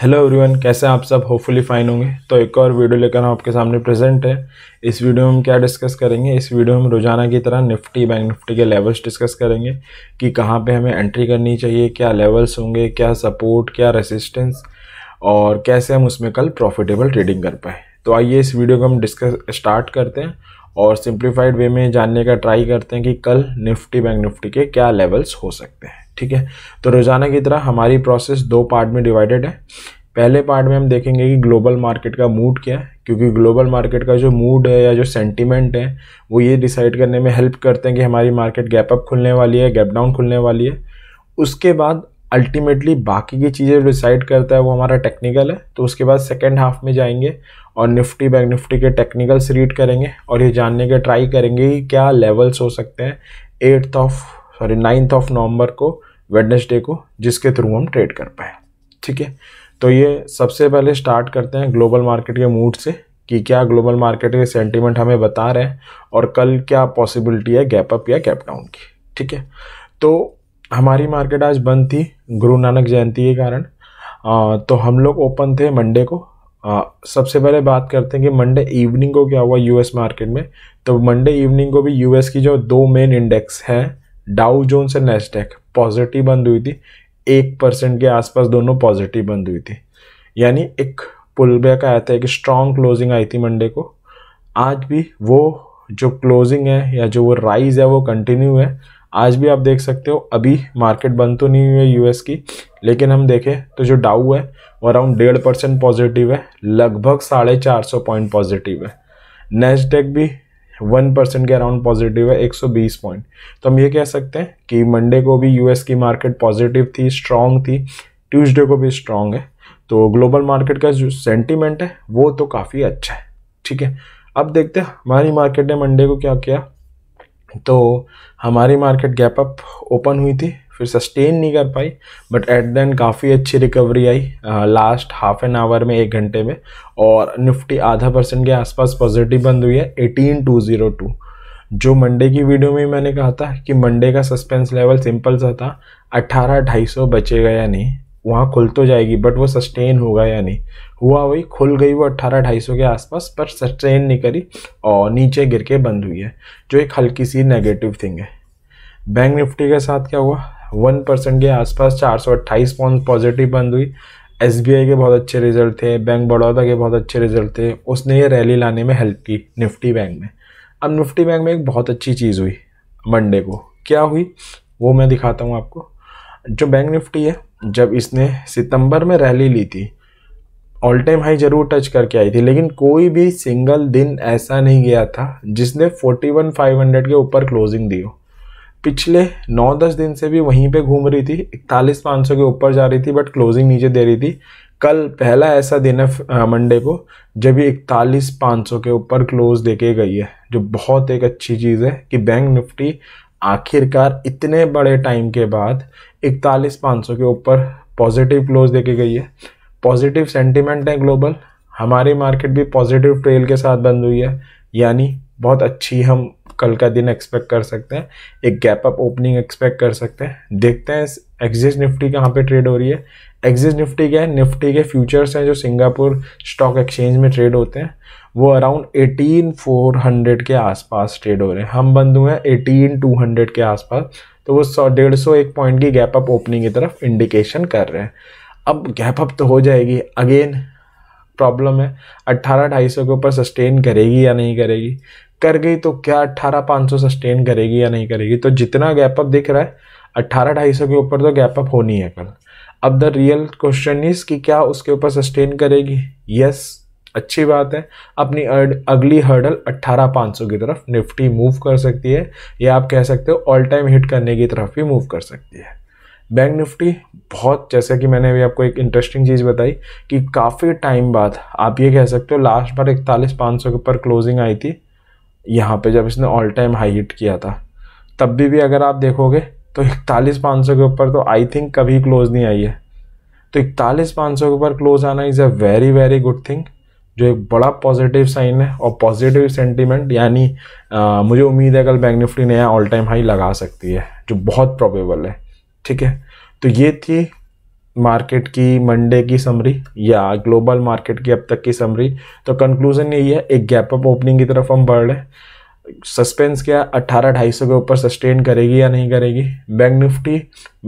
hello everyone कैसे आप सब होपफुली फाइन होंगे तो एक और वीडियो लेकर हम आपके सामने प्रेजेंट है इस वीडियो में हम क्या डिस्कस करेंगे इस वीडियो में हम रोजाना की तरह निफ्टी बैंक निफ्टी के लेवल्स डिस्कस करेंगे कि कहाँ पे हमें एंट्री करनी चाहिए क्या लेवल्स होंगे क्या सपोर्ट क्या रेसिस्टेंस और कैसे हम उसमें कल प्रॉफिटेबल ट्रेडिंग कर पाए तो आइए इस वीडियो को हम डिस्कस स्टार्ट करते हैं और सिंप्लीफाइड वे में जानने का ट्राई करते हैं कि कल निफ्टी बैंक निफ्टी के क्या लेवल्स हो सकते हैं ठीक है तो रोज़ाना की तरह हमारी प्रोसेस दो पार्ट में डिवाइडेड है पहले पार्ट में हम देखेंगे कि ग्लोबल मार्केट का मूड क्या है क्योंकि ग्लोबल मार्केट का जो मूड है या जो सेंटिमेंट है वो ये डिसाइड करने में हेल्प करते हैं कि हमारी मार्केट गैप अप खुलने वाली है गैप डाउन खुलने वाली है उसके बाद अल्टीमेटली बाकी की चीज़ें डिसाइड करता है वो हमारा टेक्निकल है तो उसके बाद सेकेंड हाफ में जाएंगे और निफ्टी बैंक निफ्टी के टेक्निकल्स रीड करेंगे और ये जानने के ट्राई करेंगे कि क्या लेवल्स हो सकते हैं eighth of sorry ninth of November को वेडनेसडे को जिसके थ्रू हम ट्रेड कर पाए ठीक है तो ये सबसे पहले स्टार्ट करते हैं ग्लोबल मार्केट के मूड से कि क्या ग्लोबल मार्केट के सेंटिमेंट हमें बता रहे हैं और कल क्या पॉसिबिलिटी है गैप अप या गैप डाउन की ठीक है तो हमारी मार्केट आज बंद थी गुरु नानक जयंती के कारण आ, तो हम लोग ओपन थे मंडे को आ, सबसे पहले बात करते हैं कि मंडे इवनिंग को क्या हुआ यूएस मार्केट में तो मंडे इवनिंग को भी यूएस की जो दो मेन इंडेक्स हैं डाउ जोन्स एंड नेस्टेक पॉजिटिव बंद हुई थी एक परसेंट के आसपास दोनों पॉजिटिव बंद हुई थी यानी एक पुल बैक आया था एक स्ट्रॉन्ग क्लोजिंग आई थी मंडे को आज भी वो जो क्लोजिंग है या जो वो राइज है वो कंटिन्यू है आज भी आप देख सकते हो अभी मार्केट बंद तो नहीं हुई है यूएस की लेकिन हम देखें तो जो डाउ है वो अराउंड डेढ़ परसेंट पॉजिटिव है लगभग साढ़े चार सौ पॉइंट पॉजिटिव है नेस्टेक भी वन परसेंट के अराउंड पॉजिटिव है 120 पॉइंट तो हम ये कह सकते हैं कि मंडे को भी यूएस की मार्केट पॉजिटिव थी स्ट्रांग थी ट्यूसडे को भी स्ट्रांग है तो ग्लोबल मार्केट का जो सेंटिमेंट है वो तो काफ़ी अच्छा है ठीक है अब देखते हैं हमारी मार्केट ने मंडे को क्या किया तो हमारी मार्केट गैप अप ओपन हुई थी फिर सस्टेन नहीं कर पाई बट एट दैन काफ़ी अच्छी रिकवरी आई लास्ट हाफ एन आवर में एक घंटे में और निफ्टी आधा परसेंट के आसपास पॉजिटिव बंद हुई है एटीन टू ज़ीरो टू जो मंडे की वीडियो में मैंने कहा था कि मंडे का सस्पेंस लेवल सिंपल सा था अट्ठारह ढाई सौ बचेगा या नहीं वहाँ खुल तो जाएगी बट वो सस्टेन होगा या नहीं हुआ वही खुल गई वो अट्ठारह ढाई सौ के आसपास पर सस्टेन नहीं करी और नीचे गिर के बंद हुई है जो एक हल्की सी नेगेटिव थिंग है बैंक निफ्टी के साथ क्या हुआ वन परसेंट के आसपास चार सौ अट्ठाईस पॉइंट पॉजिटिव बंद हुई एस के बहुत अच्छे रिजल्ट थे बैंक बड़ौदा के बहुत अच्छे रिजल्ट थे उसने ये रैली लाने में हेल्प की निफ्टी बैंक में अब निफ्टी बैंक में एक बहुत अच्छी चीज़ हुई मंडे को क्या हुई वो मैं दिखाता हूँ आपको जो बैंक निफ्टी है जब इसने सितंबर में रैली ली थी ऑल टाइम हाई जरूर टच करके आई थी लेकिन कोई भी सिंगल दिन ऐसा नहीं गया था जिसने 41,500 के ऊपर क्लोजिंग दी हो पिछले नौ दस दिन से भी वहीं पे घूम रही थी इकतालीस पाँच सौ के ऊपर जा रही थी बट क्लोजिंग नीचे दे रही थी कल पहला ऐसा दिन है मंडे को जब ये इकतालीस पाँच सौ के ऊपर क्लोज दे के गई है जो बहुत एक अच्छी चीज़ है कि बैंक निफ्टी आखिरकार इतने बड़े टाइम के बाद इकतालीस पाँच सौ के ऊपर पॉजिटिव क्लोज दे के गई है पॉजिटिव सेंटिमेंट है ग्लोबल हमारी मार्केट भी पॉजिटिव ट्रेल के साथ बंद हुई है यानी बहुत अच्छी हम कल का दिन एक्सपेक्ट कर सकते हैं एक गैप अप ओपनिंग एक्सपेक्ट कर सकते हैं देखते हैं एक्जिस निफ्टी कहाँ पे ट्रेड हो रही है एक्जिस निफ्टी क्या है निफ्टी के फ्यूचर्स हैं जो सिंगापुर स्टॉक एक्सचेंज में ट्रेड होते हैं वो अराउंड एटीन फोर हंड्रेड के आसपास ट्रेड हो रहे हैं हम बंधु हैं एटीन टू हंड्रेड के आसपास तो वो सौ डेढ़ सौ एक पॉइंट की गैप अप ओपनिंग की तरफ इंडिकेशन कर रहे हैं अब गैप अप तो हो जाएगी अगेन प्रॉब्लम है अट्ठारह ढाई सौ के ऊपर सस्टेन करेगी या नहीं करेगी कर गई तो क्या अट्ठारह पाँच सौ सस्टेन करेगी या नहीं करेगी तो जितना गैप अप दिख रहा है अट्ठारह ढाई सौ के ऊपर तो गैप अप होनी है कल अब द रियल क्वेश्चन इज कि क्या उसके ऊपर सस्टेन करेगी यस अच्छी बात है अपनी अर्ड अगली हर्डल अट्ठारह पाँच सौ की तरफ निफ्टी मूव कर सकती है या आप कह सकते हो ऑल टाइम हिट करने की तरफ भी मूव कर सकती है बैंक निफ्टी बहुत जैसे कि मैंने अभी आपको एक इंटरेस्टिंग चीज़ बताई कि काफ़ी टाइम बाद आप ये कह सकते हो लास्ट बार इकतालीस पाँच सौ के ऊपर क्लोजिंग आई थी यहाँ पे जब इसने ऑल टाइम हाई हिट किया था तब भी भी अगर आप देखोगे तो इकतालीस पाँच सौ के ऊपर तो आई थिंक कभी क्लोज नहीं आई है तो इकतालीस पाँच सौ के ऊपर क्लोज आना is a very very good thing जो एक बड़ा पॉजिटिव साइन है और पॉजिटिव सेंटीमेंट यानी मुझे उम्मीद है कल बैंक निफ्टी नया ऑल टाइम हाई लगा सकती है जो बहुत प्रॉबेबल है ठीक है तो ये थी मार्केट की मंडे की समरी या ग्लोबल मार्केट की अब तक की समरी तो कंक्लूजन यही है एक गैप अप ओपनिंग की तरफ हम बढ़ रहे सस्पेंस क्या अट्ठारह ढाई सौ के ऊपर सस्टेन करेगी या नहीं करेगी bank Nifty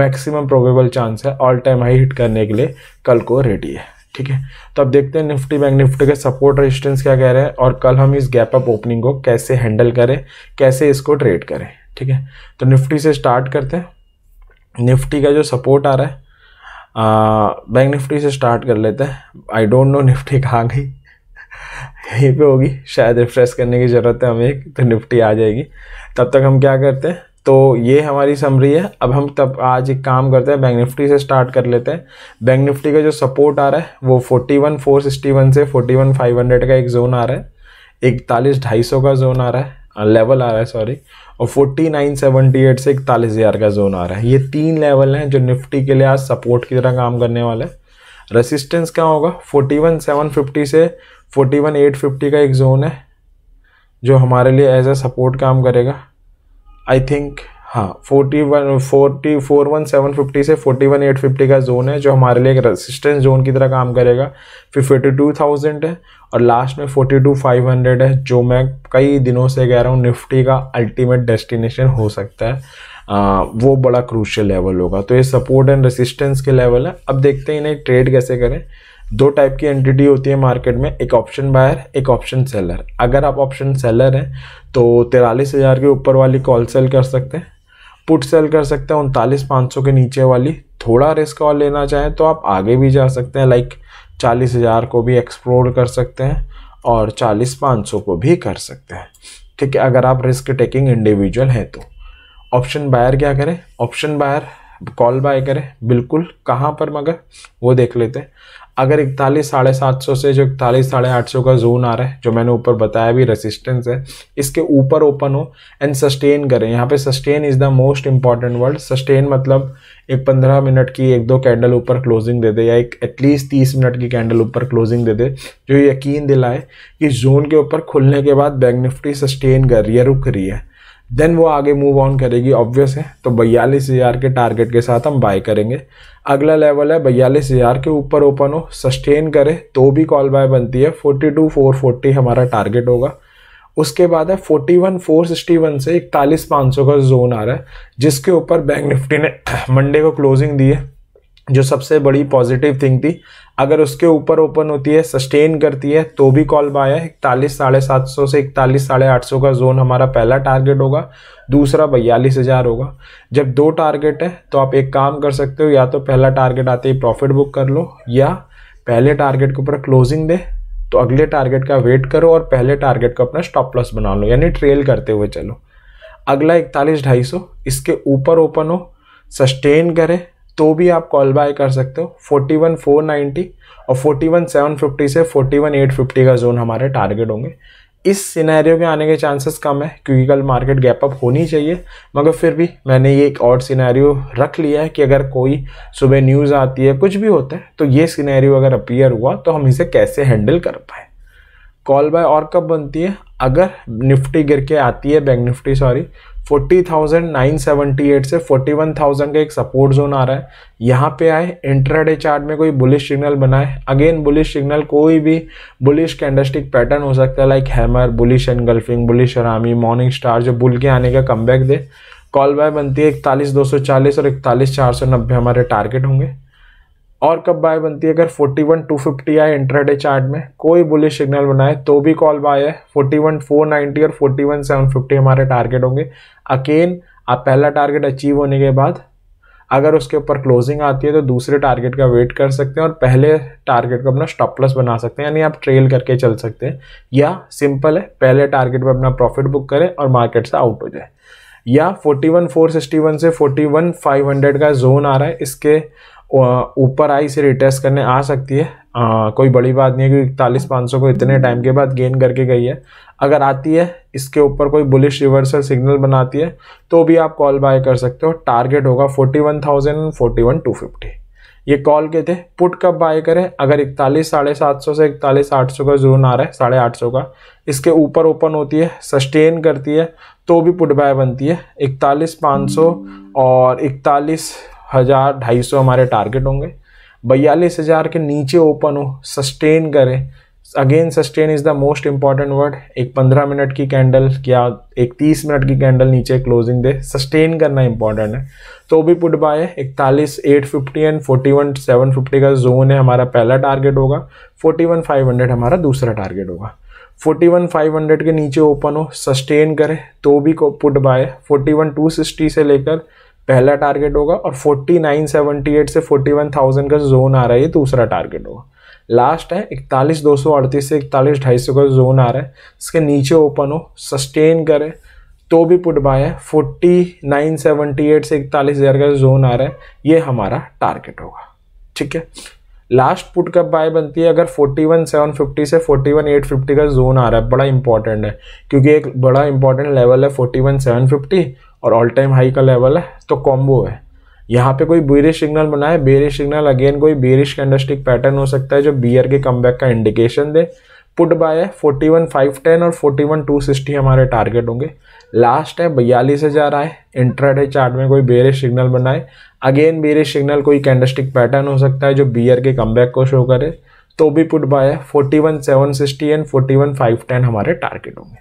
maximum probable chance है ऑल टाइम हाई हिट करने के लिए कल को रेडी है ठीक है तो अब देखते हैं निफ्टी बैंक निफ्टी के सपोर्ट रेजिस्टेंस क्या कह रहे हैं और कल हम इस गैप अप ओपनिंग को कैसे हैंडल करें कैसे इसको ट्रेड करें ठीक है तो निफ्टी से स्टार्ट करते हैं निफ्टी का जो सपोर्ट आ रहा है बैंक निफ्टी से स्टार्ट कर लेते हैं आई डोंट नो निफ्टी कहाँ गई यहीं पे होगी शायद रिफ्रेश करने की ज़रूरत है हमें तो निफ्टी आ जाएगी तब तक हम क्या करते हैं तो ये हमारी समरी है अब हम तब आज एक काम करते हैं बैंक निफ्टी से स्टार्ट कर लेते हैं बैंक निफ्टी का जो सपोर्ट आ रहा है वो forty one four sixty one से फोर्टी वन फाइव हंड्रेड का एक जोन आ रहा है इकतालीस ढाई सौ का जोन आ रहा है लेवल हाँ, आ रहा है सॉरी और फोर्टी नाइन सेवनटी एट से इकतालीस हज़ार का जोन आ रहा है ये तीन लेवल हैं जो निफ्टी के लिए आज सपोर्ट की तरह काम करने वाला है रेसिस्टेंस क्या होगा फोर्टी वन सेवन फिफ्टी से फोर्टी वन एट फिफ्टी का एक जोन है जो हमारे लिए एज ए सपोर्ट काम करेगा आई थिंक हाँ forty one forty four one seven fifty से फोर्टी वन एट फिफ्टी का जोन है जो हमारे लिए एक रेसिस्टेंस जोन की तरह काम करेगा फिर फिफ्टी टू थाउजेंड है और लास्ट में फोर्टी टू फाइव हंड्रेड है जो मैं कई दिनों से कह रहा हूँ निफ्टी का अल्टीमेट डेस्टिनेशन हो सकता है आ, वो बड़ा क्रूशल लेवल होगा तो ये सपोर्ट एंड रेसिस्टेंस के लेवल है अब देखते हैं इन्हें ट्रेड कैसे करें दो टाइप की एंटिटी होती है मार्केट में एक ऑप्शन बायर एक ऑप्शन सेलर अगर आप ऑप्शन सेलर हैं तो तिरालीस हज़ार के ऊपर वाली कॉल सेल कर सकते हैं पुट सेल कर सकते हैं उनतालीस पाँच सौ के नीचे वाली थोड़ा रिस्क और लेना चाहें तो आप आगे भी जा सकते हैं लाइक चालीस हज़ार को भी एक्सप्लोर कर सकते हैं और चालीस पाँच सौ को भी कर सकते हैं ठीक है अगर आप रिस्क टेकिंग इंडिविजुअल हैं तो ऑप्शन बायर क्या करें ऑप्शन बायर कॉल बाय करें बिल्कुल कहाँ पर मगर वो देख लेते हैं अगर इकतालीस साढ़े सात सौ से जो इकतालीस साढ़े आठ सौ का जोन आ रहा है जो मैंने ऊपर बताया भी रेसिस्टेंस है इसके ऊपर ओपन हो एंड सस्टेन करें यहाँ पे sustain is the most important word sustain मतलब एक पंद्रह मिनट की एक दो कैंडल ऊपर क्लोजिंग दे दे या एक एटलीस्ट तीस मिनट की कैंडल ऊपर क्लोजिंग दे दे जो यकीन दिलाए कि जोन के ऊपर खुलने के बाद बैंक निफ्टी सस्टेन कर रही है रुक रही है देन वो आगे मूव ऑन करेगी ऑब्वियस है तो बयालीस हज़ार के टारगेट के साथ हम बाय करेंगे अगला लेवल है बयालीस हज़ार के ऊपर ओपन हो सस्टेन करे तो भी कॉल बाय बनती है फोर्टी टू फोर फोर्टी हमारा टारगेट होगा उसके बाद है forty one four sixty one से इकतालीस पाँच सौ का जोन आ रहा है जिसके ऊपर बैंक निफ्टी ने मंडे को क्लोजिंग दी है जो सबसे बड़ी पॉजिटिव थिंग थी अगर उसके ऊपर ओपन होती है सस्टेन करती है तो भी कॉल बाय है इकतालीस साढ़े सात सौ से इकतालीस साढ़े आठ सौ का जोन हमारा पहला टारगेट होगा दूसरा बयालीस हज़ार होगा जब दो टारगेट है तो आप एक काम कर सकते हो या तो पहला टारगेट आते ही प्रॉफिट बुक कर लो या पहले टारगेट के ऊपर क्लोजिंग दे तो अगले टारगेट का वेट करो और पहले टारगेट का अपना स्टॉप लॉस बना लो यानी ट्रेल करते हुए चलो अगला इकतालीस ढाई सौ इसके ऊपर ओपन हो सस्टेन करें तो भी आप कॉल बाय कर सकते हो फोर्टी वन फोर नाइन्टी और फोर्टी वन सेवन फिफ्टी से फोर्टी वन एट फिफ्टी का जोन हमारे टारगेट होंगे इस सिनेरियो के आने के चांसेस कम है क्योंकि कल मार्केट गैप अप होनी चाहिए मगर फिर भी मैंने ये एक और सिनेरियो रख लिया है कि अगर कोई सुबह न्यूज़ आती है कुछ भी होता है तो ये सिनेरियो अगर अपीयर हुआ तो हम इसे कैसे हैंडल कर पाए कॉल बाय और कब बनती है अगर निफ्टी गिर के आती है बैंक निफ्टी सॉरी 40,978 से 41,000 का एक सपोर्ट जोन आ रहा है यहाँ पे आए इंट्राडे चार्ट में कोई बुलिश सिग्नल बनाए अगेन बुलिश सिग्नल कोई भी बुलिश कैंडस्टिक पैटर्न हो सकता है like hammer bullish engulfing bullish harami morning star जो बुल के आने का कम दे कॉल बाय बनती है इकतालीस दो सौ चालीस और इकतालीस चार सौ नब्बे हमारे टारगेट होंगे और कब बाय बनती है अगर 250 आए इंट्राडे चार्ट में कोई बुलिश सिग्नल बनाए तो भी कॉल बाय है 490 और 750 हमारे टारगेट होंगे अकेन आप पहला टारगेट अचीव होने के बाद अगर उसके ऊपर क्लोजिंग आती है तो दूसरे टारगेट का वेट कर सकते हैं और पहले टारगेट को अपना स्टॉपलस बना सकते हैं यानी आप ट्रेल करके चल सकते हैं या सिंपल है पहले टारगेट पर अपना प्रॉफिट बुक करें और मार्केट से आउट हो जाए या 41461 से 41500 का जोन आ रहा है इसके ऊपर आई से रिटेस्ट करने आ सकती है आ, कोई बड़ी बात नहीं है क्योंकि इकतालीस पाँच सौ को इतने टाइम के बाद गेन करके गई है अगर आती है इसके ऊपर कोई बुलिश रिवर्सल सिग्नल बनाती है तो भी आप कॉल बाय कर सकते हो टारगेट होगा forty one thousand forty one two fifty ये कॉल के थे पुट कब बाय करें अगर इकतालीस साढ़े सात सौ से इकतालीस आठ सौ का जोन आ रहा है साढ़े आठ सौ का इसके ऊपर ओपन होती है सस्टेन करती है तो भी पुट बाय बनती है इकतालीस पाँच सौ और इकतालीस हज़ार ढाई सौ हमारे टारगेट होंगे बयालीस हज़ार के नीचे ओपन हो सस्टेन करें again sustain is the most important word एक पंद्रह मिनट की कैंडल या एक तीस मिनट की कैंडल नीचे क्लोजिंग दे सस्टेन करना इंपॉर्टेंट है तो भी पुट बाय इकतालीस eight fifty and forty one seven fifty का जोन है हमारा पहला टारगेट होगा फोर्टी वन फाइव हंड्रेड हमारा दूसरा टारगेट होगा फोर्टी वन फाइव हंड्रेड के नीचे ओपन हो सस्टेन करें तो भी put buy forty one two sixty से लेकर पहला टारगेट होगा और 4978 से 41,000 का जोन आ रहा है ये दूसरा टारगेट होगा लास्ट है इकतालीस दो सौ अड़तीस से इकतालीस ढाई सौ का जोन आ रहा है इसके नीचे ओपन हो सस्टेन करे तो भी पुट बाय है फोर्टी नाइन सेवेंटी एट से इकतालीस हज़ार का जोन आ रहा है ये हमारा टारगेट होगा ठीक है लास्ट पुट कब बाय बनती है अगर फोर्टी वन सेवन फिफ्टी से फोर्टी वन एट फिफ्टी का जोन आ रहा है बड़ा इंपॉर्टेंट है क्योंकि एक बड़ा इंपॉर्टेंट लेवल है फोर्टी वन सेवन फिफ्टी और ऑल टाइम हाई का लेवल है तो कॉम्बो है यहाँ पे कोई बेरिश सिग्नल बनाए बेरिश सिग्नल अगेन कोई बेरिश कैंडस्टिक पैटर्न हो सकता है जो बियर के कम का इंडिकेशन दे पुट बाय है फोर्टी वन फाइव टेन और फोर्टी वन टू सिक्सटी हमारे टारगेट होंगे लास्ट है बयालीस हज़ार आए इंट्राडे चार्ट में कोई बेरिश सिग्नल बनाए अगेन बेरिश सिग्नल कोई कैंडस्टिक पैटर्न हो सकता है जो बियर के कम को शो करे तो भी पुट बाय है forty one seven sixty and forty one five ten हमारे टारगेट होंगे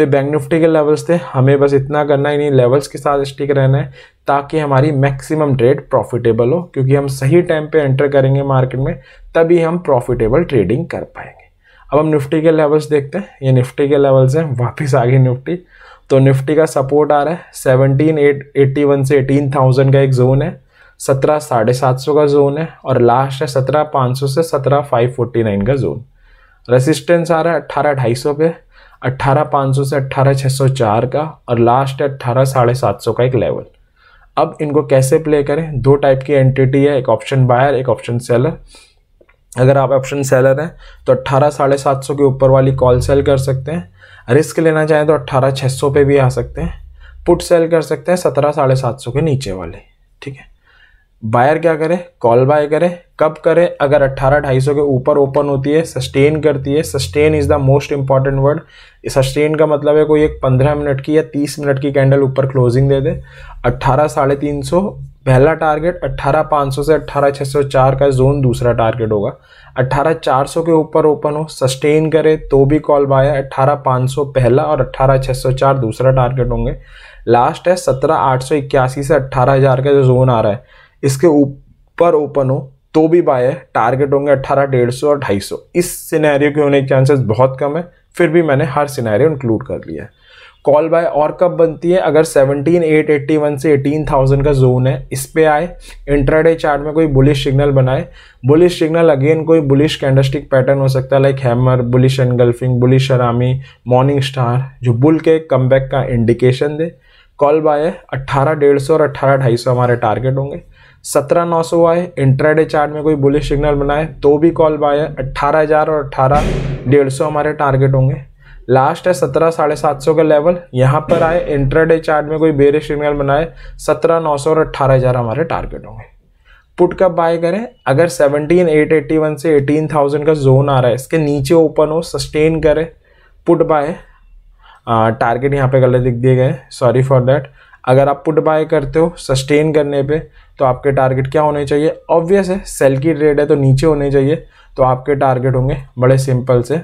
तो ये बैंक निफ्टी के लेवल्स थे हमें बस इतना करना है इन्हीं लेवल्स के साथ स्टिक रहना है ताकि हमारी मैक्सिमम ट्रेड प्रॉफिटेबल हो क्योंकि हम सही टाइम पे एंटर करेंगे मार्केट में तभी हम प्रॉफिटेबल ट्रेडिंग कर पाएंगे अब हम निफ्टी के लेवल्स देखते हैं ये निफ्टी के लेवल्स हैं वापस आ गए निफ्टी तो निफ्टी का सपोर्ट आ रहा है सेवनटीन एट एट्टी वन से एटीन थाउजेंड का एक जोन है सत्रह साढ़े सात सौ का जोन है और लास्ट है सत्रह पाँच सौ से सत्रह फाइव फोर्टी नाइन का जोन रेसिस्टेंस आ रहा है अट्ठारह ढाई सौ पे अट्ठारह पाँच सौ से अट्ठारह छः सौ चार का और लास्ट है अट्ठारह साढ़े सात सौ का एक लेवल अब इनको कैसे प्ले करें दो टाइप की एंटिटी है एक ऑप्शन बायर एक ऑप्शन सेलर अगर आप ऑप्शन सेलर हैं तो अट्ठारह साढ़े सात सौ के ऊपर वाली कॉल सेल कर सकते हैं रिस्क लेना चाहें तो अट्ठारह छः सौ पे भी आ सकते हैं पुट सेल कर सकते हैं सत्रह साढ़े सात सौ के नीचे वाले ठीक है बायर क्या करे कॉल बाय करे कब करे अगर अट्ठारह ढाई सौ के ऊपर ओपन होती है सस्टेन करती है sustain is the most important word sustain का मतलब है कोई एक पंद्रह मिनट की या तीस मिनट की कैंडल ऊपर क्लोजिंग दे दे अट्ठारह साढ़े तीन सौ पहला टारगेट अट्ठारह पाँच सौ से अट्ठारह छः सौ चार का जोन दूसरा टारगेट होगा अट्ठारह चार सौ के ऊपर ओपन हो सस्टेन करे तो भी कॉल बाय है अट्ठारह पाँच सौ पहला और अट्ठारह छः सौ चार दूसरा टारगेट होंगे लास्ट है सत्रह आठ सौ इक्यासी से अट्ठारह हज़ार का जो जोन आ रहा है इसके ऊपर ओपन हो तो भी बाय है टारगेट होंगे अट्ठारह डेढ़ सौ और ढाई सौ इस सिनेरियो के होने के चांसेस बहुत कम है फिर भी मैंने हर सिनेरियो इंक्लूड कर लिया है कॉल बाय और कब बनती है अगर सेवनटीन एट एट्टी वन से एटीन थाउजेंड का जोन है इस पे आए इंट्राडे चार्ट में कोई बुलिश सिग्नल बनाए बुलिश सिग्नल अगेन कोई बुलिश कैंडस्टिक पैटर्न हो सकता है like hammer bullish engulfing bullish harami morning star जो बुल के कम का इंडिकेशन दे कॉल बाय अट्ठारह डेढ़ सौ और अट्ठारह ढाई सौ हमारे टारगेट होंगे सत्रह नौ सौ आए इंट्राडे चार्ट में कोई बुलिश सिग्नल बनाए तो भी कॉल बाय है अट्ठारह हज़ार और अट्ठारह डेढ़ सौ हमारे टारगेट होंगे लास्ट है सत्रह साढ़े सात सौ का लेवल यहाँ पर आए इंट्राडे चार्ट में कोई बेरिश सिग्नल बनाए सत्रह नौ सौ और अट्ठारह हज़ार हमारे टारगेट होंगे पुट कब बाय करें अगर सेवनटीन एट एट्टी वन से एटीन थाउजेंड का जोन आ रहा है इसके नीचे ओपन हो सस्टेन करें पुट बाय टारगेट यहाँ पे गलत दिख दिए गए सॉरी फॉर दैट अगर आप पुट बाय करते हो सस्टेन करने पे तो आपके टारगेट क्या होने चाहिए ऑब्वियस है सेल की रेट है तो नीचे होने चाहिए तो आपके टारगेट होंगे बड़े सिंपल से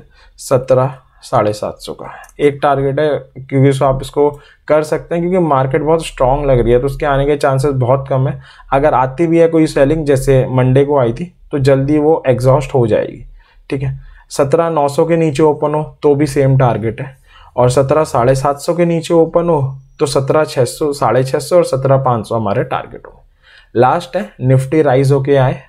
सत्रह साढ़े सात सौ का एक टारगेट है क्योंकि सो आप इसको कर सकते हैं क्योंकि मार्केट बहुत स्ट्रांग लग रही है तो उसके आने के चांसेस बहुत कम है अगर आती भी है कोई सेलिंग जैसे मंडे को आई थी तो जल्दी वो एग्जॉस्ट हो जाएगी ठीक है सत्रह नौ सौ के नीचे ओपन हो तो भी सेम टारगेट है और सत्रह साढ़े सात सौ के नीचे ओपन हो तो सत्रह छः सौ साढ़े छः सौ और सत्रह पाँच सौ हमारे टारगेट होंगे लास्ट है निफ्टी राइज होके आए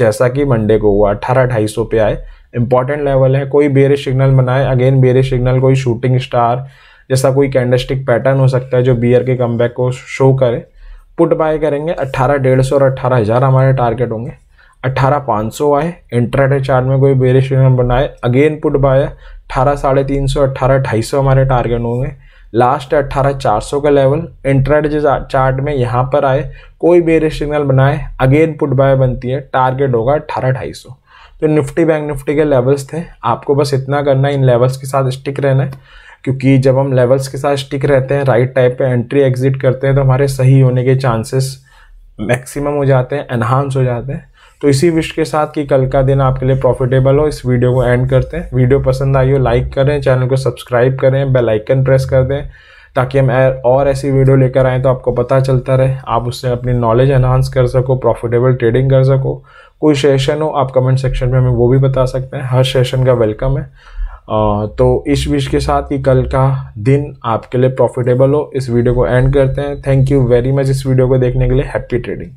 जैसा कि मंडे को हुआ अठारह ढाई सौ पे आए इंपॉर्टेंट लेवल है कोई बेरे सिग्नल बनाए अगेन बेरे सिग्नल कोई शूटिंग स्टार जैसा कोई कैंडस्टिक पैटर्न हो सकता है जो बियर के कम को शो करे पुट बाय करेंगे अट्ठारह डेढ़ सौ और अट्ठारह हज़ार हमारे टारगेट होंगे अट्ठारह पाँच सौ आए इंट्राडे चार्ट में कोई बेरिश बनाए अगेन पुट बाय अठारह साढ़े तीन सौ अट्ठारह ढाई सौ हमारे टारगेट होंगे लास्ट अट्ठारह चार सौ का लेवल इंट्राडे चार्ट में यहाँ पर आए कोई बेरे सिग्नल बनाए अगेन पुट बाय बनती है टारगेट होगा अट्ठारह ढाई सौ तो निफ्टी बैंक निफ्टी के लेवल्स थे आपको बस इतना करना है इन लेवल्स के साथ स्टिक रहना है क्योंकि जब हम लेवल्स के साथ स्टिक रहते हैं राइट टाइप पे एंट्री एग्जिट करते हैं तो हमारे सही होने के चांसेस मैक्सिमम हो जाते हैं एनहांस हो जाते हैं तो इसी विश के साथ कि कल का दिन आपके लिए प्रॉफिटेबल हो इस वीडियो को एंड करते हैं वीडियो पसंद आई हो लाइक करें चैनल को सब्सक्राइब करें बेल आइकन प्रेस कर दें ताकि हम और ऐसी वीडियो लेकर आएँ तो आपको पता चलता रहे आप उससे अपनी नॉलेज एनहांस कर सको प्रॉफिटेबल ट्रेडिंग कर सको कोई सेशन हो आप कमेंट सेक्शन में हमें वो भी बता सकते हैं हर सेशन का वेलकम है तो इस विश के साथ कि कल का दिन आपके लिए प्रॉफिटेबल हो इस वीडियो को एंड करते हैं थैंक यू वेरी मच इस वीडियो को देखने के लिए हैप्पी ट्रेडिंग